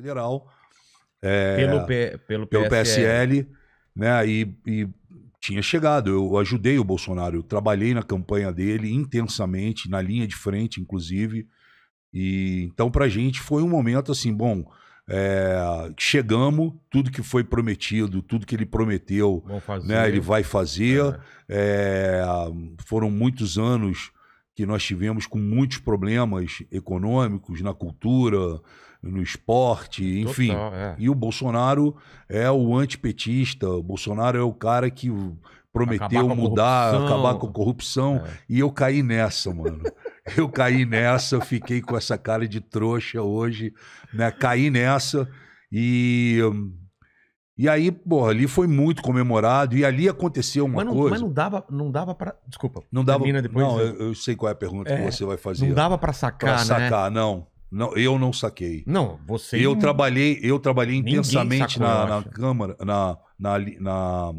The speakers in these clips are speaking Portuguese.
Federal. É, pelo, P, pelo, pelo PSL. PSL né? E, e, tinha chegado. Eu ajudei o Bolsonaro, eu trabalhei na campanha dele intensamente, na linha de frente, inclusive. E então, para a gente foi um momento assim, bom. É, chegamos, tudo que foi prometido, tudo que ele prometeu, né, ele vai fazer. É. é. foram muitos anos que nós tivemos com muitos problemas econômicos na cultura, no esporte, enfim. Total, é. E o Bolsonaro é o antipetista, o Bolsonaro é o cara que prometeu acabar mudar, corrupção. acabar com a corrupção. É. E eu caí nessa, mano. Eu caí nessa, fiquei com essa cara de trouxa hoje, né? Caí nessa e. E aí, porra, ali foi muito comemorado e ali aconteceu uma mas não, coisa. Mas não dava, não dava para, desculpa. Não dava. Depois, não, né? eu, eu, sei qual é a pergunta é, que você vai fazer. Não dava para sacar, pra sacar, né? Sacar, não. Não, eu não saquei. Não, você. Eu não... trabalhei, eu trabalhei Ninguém intensamente sacou, na, na câmara, na, na, na,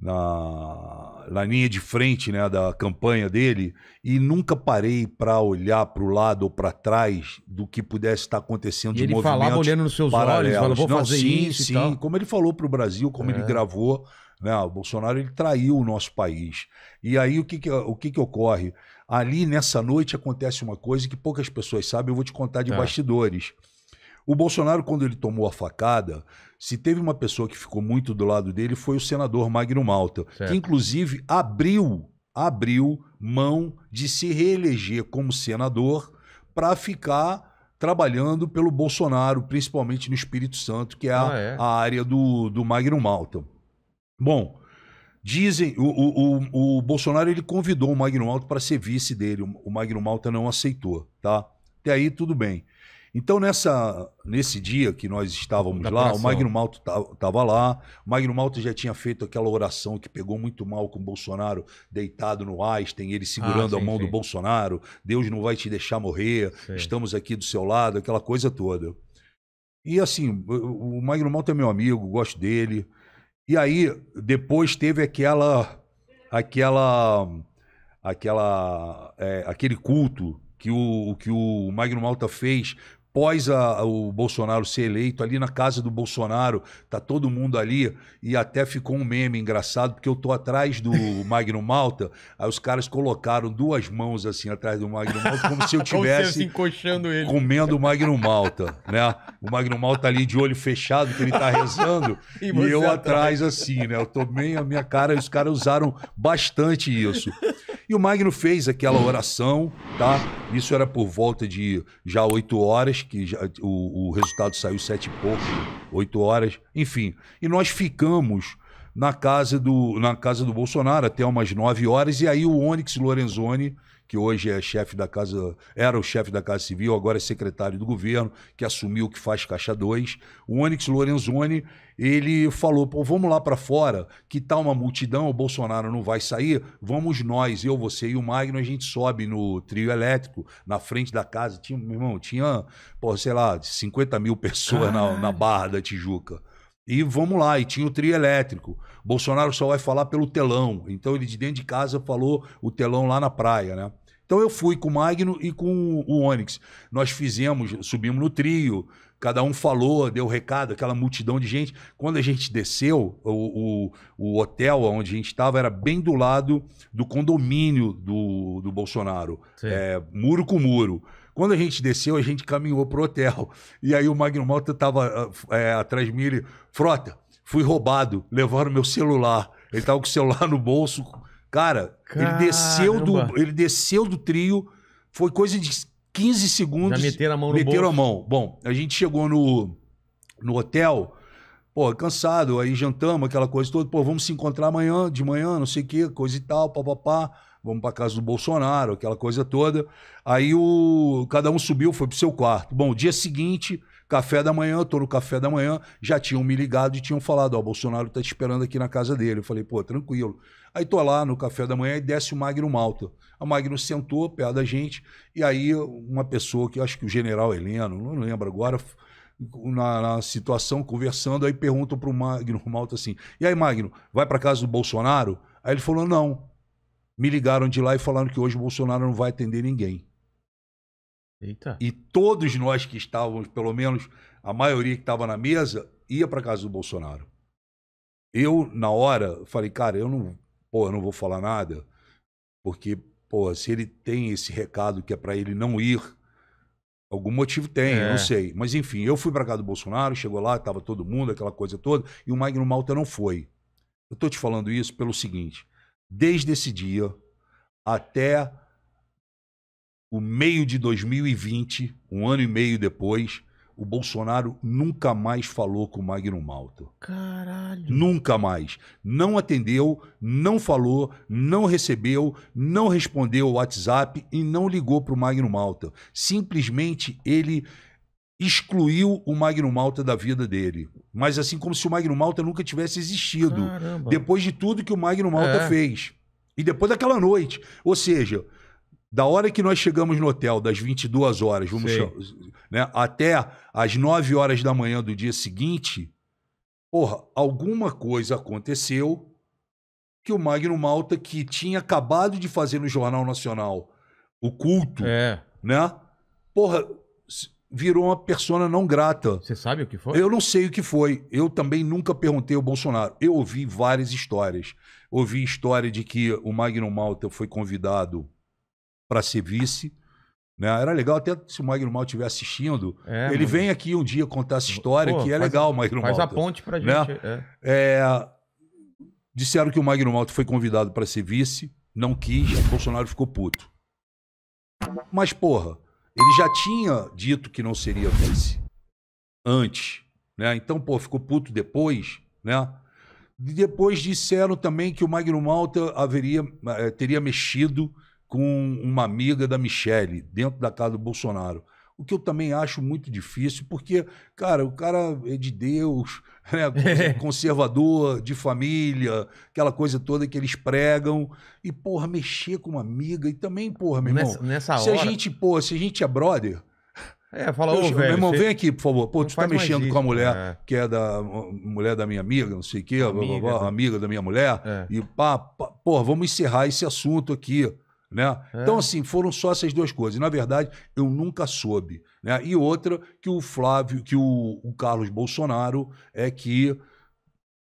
na, na linha de frente, né, da campanha dele e nunca parei para olhar para o lado ou para trás do que pudesse estar tá acontecendo e de ele movimentos. Ele falava olhando nos seus paralelos. olhos, falava, vou não, fazer sim, isso sim. E tal. Como ele falou para o Brasil, como é. ele gravou, né, o Bolsonaro ele traiu o nosso país. E aí o que que, o que, que ocorre? Ali nessa noite acontece uma coisa que poucas pessoas sabem, eu vou te contar de é. bastidores. O Bolsonaro, quando ele tomou a facada, se teve uma pessoa que ficou muito do lado dele, foi o senador Magno Malta, certo. que inclusive abriu, abriu mão de se reeleger como senador para ficar trabalhando pelo Bolsonaro, principalmente no Espírito Santo, que é a, ah, é? a área do, do Magno Malta. Bom, Dizem, o, o, o, Bolsonaro ele convidou o Magno Malta para ser vice dele. O Magno Malta não aceitou, tá? Até aí tudo bem. Então, nessa, nesse dia que nós estávamos da lá, operação. o Magno Malta estava lá. O Magno Malta já tinha feito aquela oração que pegou muito mal com o Bolsonaro deitado no Einstein, ele segurando ah, sim, a mão sim. do Bolsonaro. Deus não vai te deixar morrer, sim. estamos aqui do seu lado, aquela coisa toda. E assim, o Magno Malta é meu amigo, gosto dele. E aí, depois teve aquela. aquela. aquela é, aquele culto que o, que o Magno Malta fez após a, o Bolsonaro ser eleito, ali na casa do Bolsonaro, tá todo mundo ali, e até ficou um meme engraçado, porque eu tô atrás do Magno Malta, aí os caras colocaram duas mãos assim atrás do Magno Malta, como se eu tivesse comendo o Magno Malta, né? O Magno Malta ali de olho fechado, que ele tá rezando, e, e eu atrás assim, né? Eu tô bem a minha cara, e os caras usaram bastante isso. E o Magno fez aquela oração, tá? Isso era por volta de já oito horas, que já, o, o resultado saiu sete e pouco, oito horas, enfim. E nós ficamos na casa do, na casa do Bolsonaro até umas 9 horas. E aí o Onyx Lorenzoni, que hoje é chefe da casa, era o chefe da Casa Civil, agora é secretário do governo, que assumiu o que faz Caixa 2. O Onyx Lorenzoni, ele falou: pô, vamos lá para fora, que tá uma multidão, o Bolsonaro não vai sair, vamos nós, eu, você e o Magno, a gente sobe no trio elétrico, na frente da casa. Tinha, meu irmão, tinha, pô, sei lá, 50 mil pessoas na, na Barra da Tijuca. E vamos lá, e tinha o trio elétrico. Bolsonaro só vai falar pelo telão. Então ele de dentro de casa falou o telão lá na praia, né? Então eu fui com o Magno e com o Onyx. Nós fizemos, subimos no trio, cada um falou, deu recado, aquela multidão de gente. Quando a gente desceu, o, o, o hotel onde a gente estava era bem do lado do condomínio do, do Bolsonaro. É, muro com muro. Quando a gente desceu, a gente caminhou pro hotel. E aí o Magno Malta tava ah, é, atrás de mim, ele, frota, fui roubado, levaram meu celular. Ele tava com o celular no bolso. Cara, ele desceu do ele desceu do trio, foi coisa de 15 segundos. Já meteram a mão no meteram bolso. a mão. Bom, a gente chegou no, no hotel, pô, cansado, aí jantamos, aquela coisa toda, pô, vamos se encontrar amanhã, de manhã, não sei o quê, coisa e tal, papapá. Pá, pá, pá vamos para casa do Bolsonaro, aquela coisa toda. Aí o cada um subiu, foi pro seu quarto. Bom, dia seguinte, café da manhã, eu tô no café da manhã, já tinham me ligado e tinham falado, ó, oh, Bolsonaro tá te esperando aqui na casa dele. Eu falei, pô, tranquilo. Aí tô lá no café da manhã e desce o Magno Malta. A Magno sentou, perto da gente, e aí uma pessoa que acho que o general Heleno, não lembro agora, na, na, situação, conversando, aí perguntam pro Magno Malta assim: e aí, Magno, vai para casa do Bolsonaro? Aí ele falou: não. Me ligaram de lá e falaram que hoje o Bolsonaro não vai atender ninguém. Eita. E todos nós que estávamos, pelo menos a maioria que estava na mesa, ia para casa do Bolsonaro. Eu, na hora, falei, cara, eu não, pô, não vou falar nada, porque, pô, se ele tem esse recado que é para ele não ir, algum motivo tem, é. não sei. Mas, enfim, eu fui para casa do Bolsonaro, chegou lá, estava todo mundo, aquela coisa toda, e o Magno Malta não foi. Eu estou te falando isso pelo seguinte: desde esse dia até o meio de 2020, um ano e meio depois, o Bolsonaro nunca mais falou com o Magno Malta. Caralho. Nunca mais. Não atendeu, não falou, não recebeu, não respondeu o WhatsApp e não ligou para o Magno Malta. Simplesmente ele excluiu o Magno Malta da vida dele. Mas assim como se o Magno Malta nunca tivesse existido. Caramba. Depois de tudo que o Magno Malta é. fez. E depois daquela noite. Ou seja, da hora que nós chegamos no hotel, das 22 horas, vamos chamar, né, até as 9 horas da manhã do dia seguinte, porra, alguma coisa aconteceu que o Magno Malta, que tinha acabado de fazer no Jornal Nacional o culto, é. né? Porra, virou uma persona não grata. Você sabe o que foi? Eu não sei o que foi. Eu também nunca perguntei ao Bolsonaro. Eu ouvi várias histórias. Ouvi história de que o Magno Malta foi convidado para ser vice. Né? Era legal até se o Magno Malta estiver assistindo. É, ele mano. vem aqui um dia contar essa história, Pô, que é faz, legal, Magno Malta. Faz a ponte para a né? gente. Né? É. É... disseram que o Magno Malta foi convidado para ser vice, não quis, o Bolsonaro ficou puto. Mas, porra, ele já tinha dito que não seria vice antes, né? Então, pô, ficou puto depois, né? E depois disseram também que o Magno Malta haveria, eh, teria mexido com uma amiga da Michelle dentro da casa do Bolsonaro o que eu também acho muito difícil, porque, cara, o cara é de Deus, né? conservador, de família, aquela coisa toda que eles pregam. E, porra, mexer com uma amiga. E também, porra, meu irmão. Nessa, se hora... a gente, porra, se a gente é brother. É, fala, ô, velho. Meu irmão, você... vem aqui, por favor. Pô, não tu tá mexendo isso, com a mulher, né? que é da mulher da minha amiga, não sei o quê, amiga, blá, blá, blá, né? amiga da minha mulher. É. E pá, pá, porra, vamos encerrar esse assunto aqui. Né? É. Então, assim, foram só essas duas coisas. Na verdade, eu nunca soube. Né? E outra, que o Flávio, que o, o Carlos Bolsonaro é que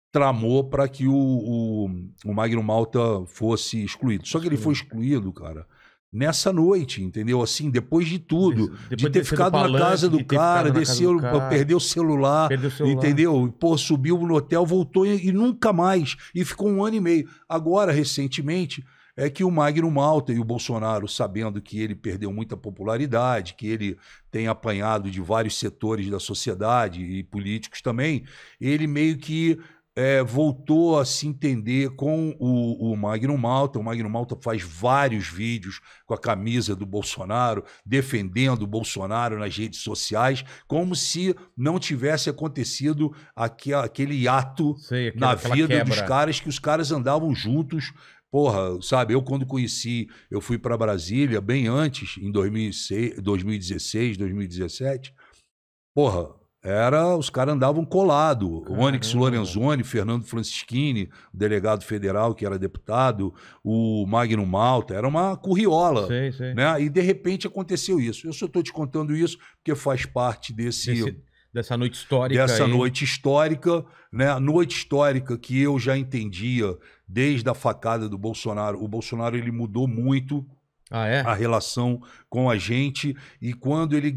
tramou para que o, o, o, Magno Malta fosse excluído. Só que ele foi excluído, cara, nessa noite, entendeu? Assim, depois de tudo, depois de ter ficado palanque, na casa do cara, desceu, cara. Perdeu, o celular, perdeu o celular, entendeu? Pô, subiu no hotel, voltou e, e nunca mais. E ficou um ano e meio. Agora, recentemente é que o Magno Malta e o Bolsonaro, sabendo que ele perdeu muita popularidade, que ele tem apanhado de vários setores da sociedade e políticos também, ele meio que é, voltou a se entender com o, o Magno Malta. O Magno Malta faz vários vídeos com a camisa do Bolsonaro, defendendo o Bolsonaro nas redes sociais, como se não tivesse acontecido aquele, aquele ato Sei, na vida dos caras, que os caras andavam juntos Porra, sabe, eu quando conheci, eu fui para Brasília bem antes, em 2006, 2016, 2017. Porra, era os caras andavam colado. Caramba. Onyx Lorenzoni, Fernando Francischini, o delegado federal que era deputado, o Magno Malta, era uma curriola, sei, sei. né? E de repente aconteceu isso. Eu só estou te contando isso porque faz parte desse Dessa noite histórica. Dessa aí. noite histórica, né? Noite histórica que eu já entendia desde a facada do Bolsonaro. O Bolsonaro ele mudou muito ah, é? a relação com a gente e quando ele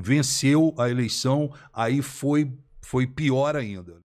venceu a eleição, aí foi foi pior ainda.